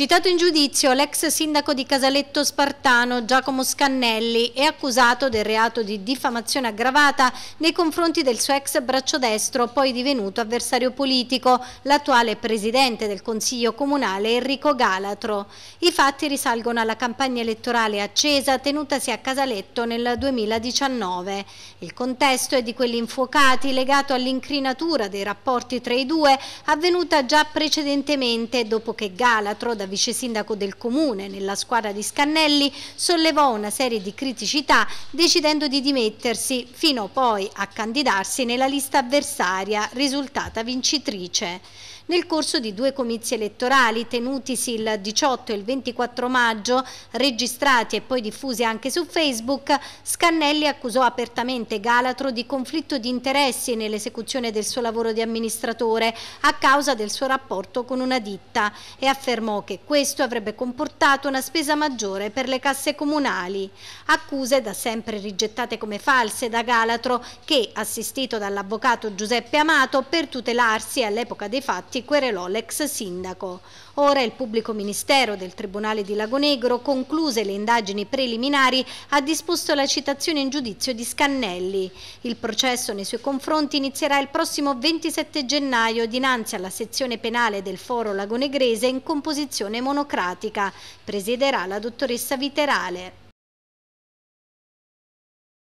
Citato in giudizio l'ex sindaco di Casaletto Spartano Giacomo Scannelli è accusato del reato di diffamazione aggravata nei confronti del suo ex braccio destro, poi divenuto avversario politico, l'attuale presidente del Consiglio Comunale Enrico Galatro. I fatti risalgono alla campagna elettorale accesa tenutasi a Casaletto nel 2019. Il contesto è di quelli infuocati legato all'incrinatura dei rapporti tra i due avvenuta già precedentemente dopo che Galatro da vice sindaco del comune, nella squadra di Scannelli, sollevò una serie di criticità decidendo di dimettersi, fino poi a candidarsi nella lista avversaria, risultata vincitrice nel corso di due comizi elettorali tenutisi il 18 e il 24 maggio, registrati e poi diffusi anche su Facebook, Scannelli accusò apertamente Galatro di conflitto di interessi nell'esecuzione del suo lavoro di amministratore a causa del suo rapporto con una ditta e affermò che questo avrebbe comportato una spesa maggiore per le casse comunali. Accuse da sempre rigettate come false da Galatro che, assistito dall'avvocato Giuseppe Amato, per tutelarsi all'epoca dei fatti che querelò l'ex sindaco. Ora il pubblico ministero del Tribunale di Lagonegro, concluse le indagini preliminari, ha disposto la citazione in giudizio di Scannelli. Il processo nei suoi confronti inizierà il prossimo 27 gennaio dinanzi alla sezione penale del Foro Lagonegrese in composizione monocratica. Presiderà la dottoressa Viterale.